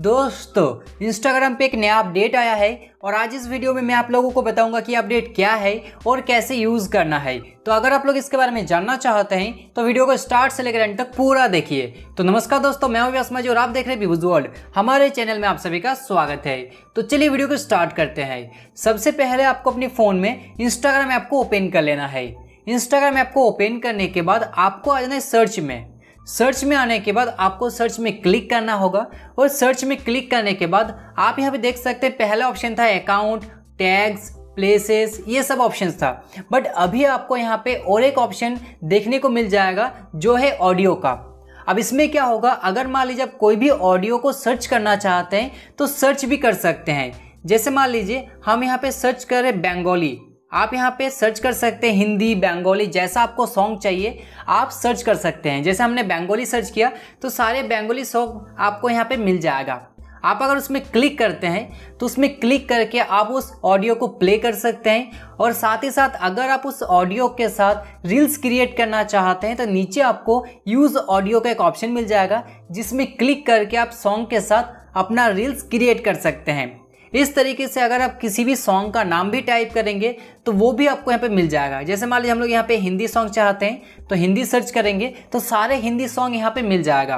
दोस्तों इंस्टाग्राम पे एक नया अपडेट आया है और आज इस वीडियो में मैं आप लोगों को बताऊंगा कि अपडेट क्या है और कैसे यूज़ करना है तो अगर आप लोग इसके बारे में जानना चाहते हैं तो वीडियो को स्टार्ट से लेकर एंड तक पूरा देखिए तो नमस्कार दोस्तों मैं हूं व्यस्मा जी और आप देख रहे हैं वर्ल्ड हमारे चैनल में आप सभी का स्वागत है तो चलिए वीडियो को स्टार्ट करते हैं सबसे पहले आपको अपने फ़ोन में इंस्टाग्राम ऐप को ओपन कर लेना है इंस्टाग्राम ऐप को ओपन करने के बाद आपको आ जाना है सर्च में सर्च में आने के बाद आपको सर्च में क्लिक करना होगा और सर्च में क्लिक करने के बाद आप यहाँ पे देख सकते हैं पहला ऑप्शन था अकाउंट टैग्स प्लेसेस ये सब ऑप्शन था बट अभी आपको यहाँ पे और एक ऑप्शन देखने को मिल जाएगा जो है ऑडियो का अब इसमें क्या होगा अगर मान लीजिए आप कोई भी ऑडियो को सर्च करना चाहते हैं तो सर्च भी कर सकते हैं जैसे मान लीजिए हम यहाँ पे सर्च कर हैं बेंगोली आप यहाँ पे सर्च कर सकते हैं हिंदी बंगाली जैसा आपको सॉन्ग चाहिए आप सर्च कर सकते हैं जैसे हमने बंगाली सर्च किया तो सारे बंगाली सॉन्ग आपको यहाँ पे मिल जाएगा आप अगर उसमें क्लिक करते हैं तो उसमें क्लिक करके आप उस ऑडियो को प्ले कर सकते हैं और साथ ही साथ अगर आप उस ऑडियो के साथ रील्स क्रिएट करना चाहते हैं तो नीचे आपको यूज़ ऑडियो का एक ऑप्शन मिल जाएगा जिसमें क्लिक करके आप सॉन्ग के साथ अपना रील्स क्रिएट कर सकते हैं इस तरीके से अगर आप किसी भी सॉन्ग का नाम भी टाइप करेंगे तो वो भी आपको यहाँ पे मिल जाएगा जैसे मान लीजिए हम लोग यहाँ पे हिंदी सॉन्ग चाहते हैं तो हिंदी सर्च करेंगे तो सारे हिंदी सॉन्ग यहाँ पे मिल जाएगा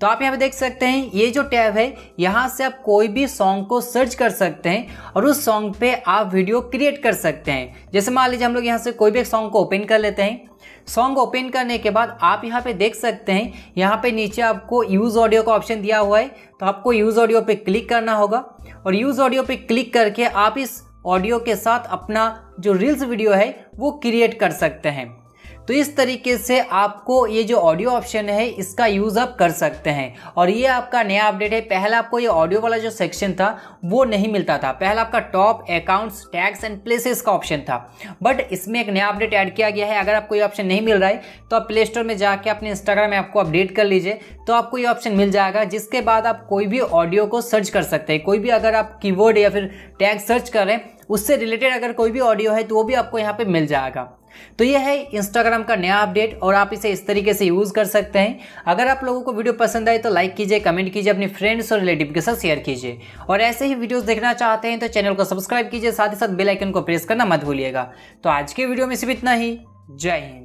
तो आप यहाँ पे देख सकते हैं ये जो टैब है यहाँ से आप कोई भी सॉन्ग को सर्च कर सकते हैं और उस सॉन्ग पे आप वीडियो क्रिएट कर सकते हैं जैसे मान लीजिए हम लोग यहाँ से कोई भी एक सॉन्ग को ओपन कर लेते हैं सॉन्ग ओपन करने के बाद आप यहाँ पे देख सकते हैं यहाँ पे नीचे आपको यूज़ ऑडियो का ऑप्शन दिया हुआ है तो आपको यूज़ ऑडियो पे क्लिक करना होगा और यूज़ ऑडियो पे क्लिक करके आप इस ऑडियो के साथ अपना जो रील्स वीडियो है वो क्रिएट कर सकते हैं तो इस तरीके से आपको ये जो ऑडियो ऑप्शन है इसका यूज़ आप कर सकते हैं और ये आपका नया अपडेट है पहला आपको ये ऑडियो वाला जो सेक्शन था वो नहीं मिलता था पहला आपका top accounts tags and places का ऑप्शन था बट इसमें एक नया अपडेट ऐड किया गया है अगर आपको ये ऑप्शन नहीं मिल रहा है तो आप प्ले स्टोर में जाके अपने इंस्टाग्राम ऐप को अपडेट कर लीजिए तो आपको ये ऑप्शन मिल जाएगा जिसके बाद आप कोई भी ऑडियो को सर्च कर सकते हैं कोई भी अगर आप कीवर्ड या फिर टैग सर्च करें उससे रिलेटेड अगर कोई भी ऑडियो है तो वो भी आपको यहाँ पे मिल जाएगा तो ये है इंस्टाग्राम का नया अपडेट और आप इसे इस तरीके से यूज़ कर सकते हैं अगर आप लोगों को वीडियो पसंद आए तो लाइक कीजिए कमेंट कीजिए अपने फ्रेंड्स और रिलेटिव के साथ शेयर कीजिए और ऐसे ही वीडियोस देखना चाहते हैं तो चैनल को सब्सक्राइब कीजिए साथ ही साथ बेलाइकन को प्रेस करना मत भूलिएगा तो आज के वीडियो में सिर्फ इतना ही जय हिंद